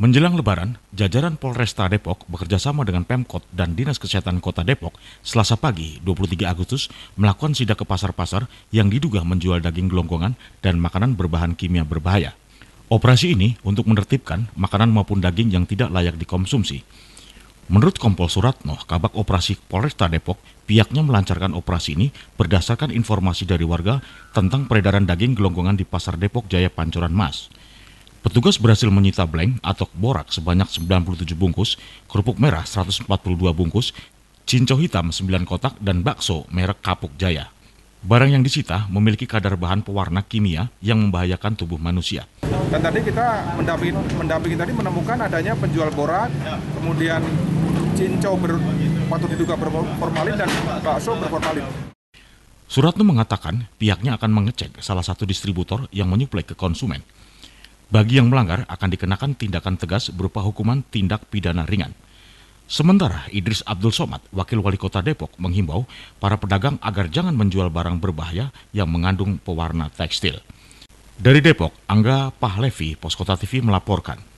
Menjelang Lebaran, jajaran Polresta Depok bekerjasama dengan Pemkot dan Dinas Kesehatan Kota Depok Selasa pagi 23 Agustus melakukan sidak ke pasar-pasar yang diduga menjual daging gelonggongan dan makanan berbahan kimia berbahaya. Operasi ini untuk menertibkan makanan maupun daging yang tidak layak dikonsumsi. Menurut Kompol Suratno, Kabak Operasi Polresta Depok, pihaknya melancarkan operasi ini berdasarkan informasi dari warga tentang peredaran daging gelonggongan di Pasar Depok Jaya Pancoran Mas. Petugas berhasil menyita blank atau borak sebanyak 97 bungkus, kerupuk merah 142 bungkus, cinco hitam 9 kotak, dan bakso merek Kapuk Jaya. Barang yang disita memiliki kadar bahan pewarna kimia yang membahayakan tubuh manusia. Dan tadi kita mendampingi, mendampingi tadi menemukan adanya penjual borak, kemudian cincau ber, patut diduga berformalin dan bakso berformalin. Suratno mengatakan pihaknya akan mengecek salah satu distributor yang menyuplai ke konsumen. Bagi yang melanggar akan dikenakan tindakan tegas berupa hukuman tindak pidana ringan. Sementara Idris Abdul Somad, Wakil Wali Kota Depok, menghimbau para pedagang agar jangan menjual barang berbahaya yang mengandung pewarna tekstil. Dari Depok, Angga Pahlevi, Poskota TV melaporkan.